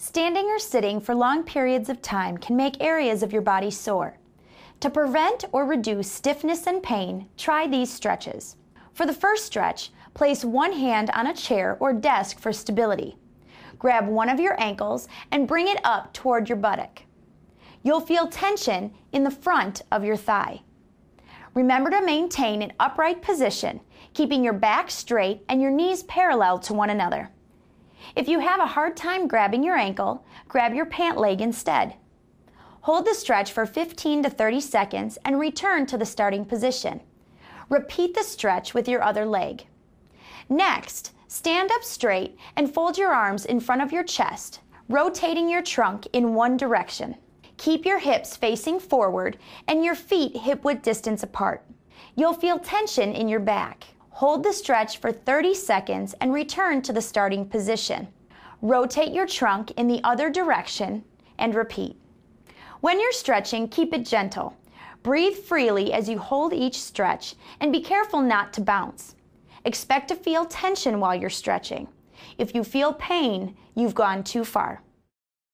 Standing or sitting for long periods of time can make areas of your body sore. To prevent or reduce stiffness and pain, try these stretches. For the first stretch, place one hand on a chair or desk for stability. Grab one of your ankles and bring it up toward your buttock. You'll feel tension in the front of your thigh. Remember to maintain an upright position, keeping your back straight and your knees parallel to one another. If you have a hard time grabbing your ankle, grab your pant leg instead. Hold the stretch for 15 to 30 seconds and return to the starting position. Repeat the stretch with your other leg. Next, stand up straight and fold your arms in front of your chest, rotating your trunk in one direction. Keep your hips facing forward and your feet hip width distance apart. You'll feel tension in your back. Hold the stretch for 30 seconds and return to the starting position. Rotate your trunk in the other direction and repeat. When you're stretching, keep it gentle. Breathe freely as you hold each stretch and be careful not to bounce. Expect to feel tension while you're stretching. If you feel pain, you've gone too far.